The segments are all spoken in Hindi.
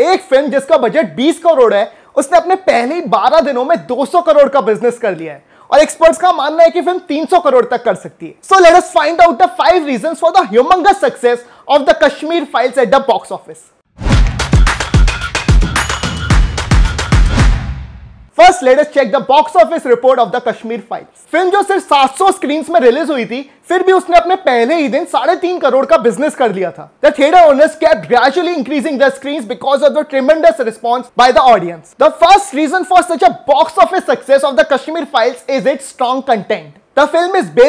एक फिल्म जिसका बजट 20 करोड़ है उसने अपने पहले 12 दिनों में 200 करोड़ का बिजनेस कर लिया है और एक्सपर्ट्स का मानना है कि फिल्म 300 करोड़ तक कर सकती है so let us find out the five reasons for the humongous success of the Kashmir files at the box office first let check the box office report of the Kashmir files film जो सिर्फ 700 स्क्रीन्स में रिलीज हुई थी फिर भी उसने अपने पहले ही दिन साढ़े तीन करोड़ का बिजनेस कर लिया था the theatre owners gradually increasing the because of the tremendous response by the audience the first reason for such a box office success of the Kashmir files is strong content 1990s.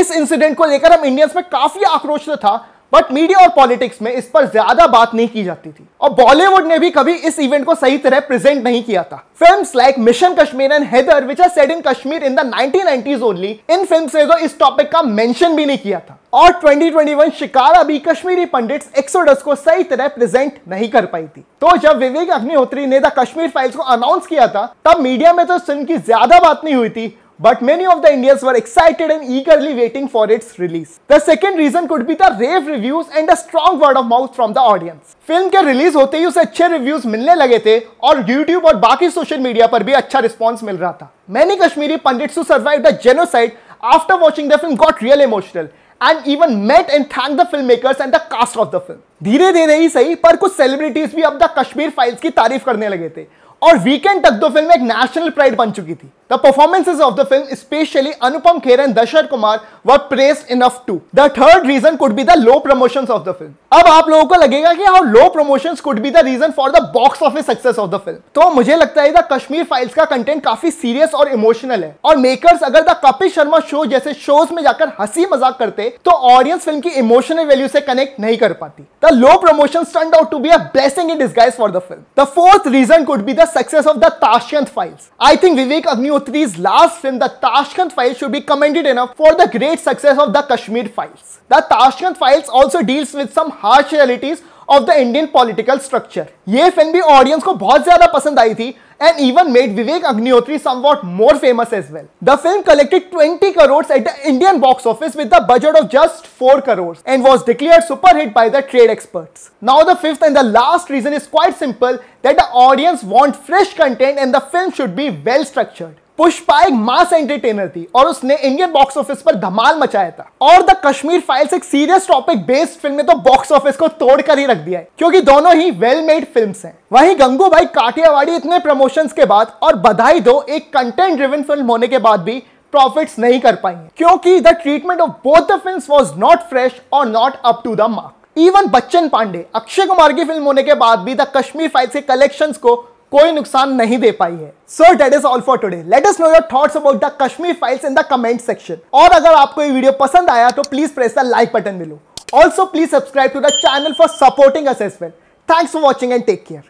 इस इंसिडेंट को लेकर हम इंडियंस में काफी आक्रोशित था बट मीडिया और पॉलिटिक्स में इस पर ज्यादा बात नहीं की जाती थी और बॉलीवुड ने भी कभी इस इवेंट को सही तरह प्रेजेंट नहीं किया था film like mission Kashmir and Haider which are set in Kashmir in the nineteen only in film ने तो इस टॉपिक का मेंशन भी नहीं किया था और 2021 शिकारा भी कश्मीरी पंडित एक्सोडस को सही तरह प्रेजेंट नहीं कर पाई थी तो जब विवेक अग्निहोत्री ने द कश्मीर फाइल्स को अनाउंस किया था तब मीडिया में तो इस फिल्म की ज्यादा बात नहीं हुई थी but many of the Indians were excited and eagerly waiting for its release. The second reason could be the rave reviews and the strong word of mouth from the audience. Film के रिलीज होते ही उसे अच्छे रिव्यूज मिलने लगे थे और YouTube और बाकी सोशल मीडिया पर भी अच्छा रिस्पॉन्स मिल रहा था many Kashmiri Pandits who survived the genocide after watching the film got real emotional and even met and thanked the filmmakers and the cast of the film. धीरे धीरे ही सही पर कुछ सेलिब्रिटीज भी अब द कश्मीर फाइल्स की तारीफ करने लगे थे और वीकेंड तक तो फिल्म एक नेशनल प्राइड बन चुकी थी the performances of the film specially Anupam Kher and Darshan Kumar were praised enough two the third reason could be the low promotion of the film अब आप लोगों को लगेगा कि how low promotion could be the reason for the box office success of the film तो मुझे लगता है द कश्मीर फाइल्स का कंटेंट काफी सीरियस और इमोशनल है और मेकर्स अगर द कपिल शर्मा शो जैसे शोज में जाकर हंसी मजाक करते तो ऑडियंस फिल्म की इमोशनल वैल्यू से कनेक्ट नहीं कर पाती the low promotion turn out to be a blessing in disguise for the film the fourth reason could be the success of the Tashkent Files. I think Vivek Agnihotri's last film, The Tashkent Files, should be commended enough for the great success of the Kashmir Files. The Tashkent Files also deals with some harsh realities of the Indian political structure, ये film by audience को बहुत ज्यादा and even made Vivek Agnihotri somewhat more famous as well. The film collected 20 crores at the Indian box office with the budget of just 4 crores and was declared super hit by the trade experts. Now the fifth and the last reason is quite simple that the audience want fresh content and the film should be well structured. Pushpa एक मास एंटरटेनर थी और उसने इंडियन बॉक्स ऑफिस पर धमाल मचाया था और द कश्मीर फाइल्स एक सीरियस टॉपिक बेस्ड फिल्म ने तो बॉक्स ऑफिस को तोड़कर ही रख दिया है क्योंकि दोनों ही वेल मेड फिल्म हैं वहीं गंगू भाई काठियावाड़ी इतने प्रमोशन के बाद और बधाई दो एक कंटेंट ड्रिवन फिल्म होने के बाद भी प्रॉफिट्स नहीं कर पाई क्योंकि the treatment of both the film was not fresh और not up to the mark even Bachchan Pandey Akshay Kumar की फिल्म होने के बाद भी द कश्मीर फाइल्स के कलेक्शंस को कोई नुकसान नहीं दे पाई है so that is all for today let us know your thoughts about the Kashmir files in the comment section और अगर आपको ये वीडियो पसंद आया तो please press the like button मिलो also please subscribe to the channel for supporting असेसमेंट thanks for watching and take care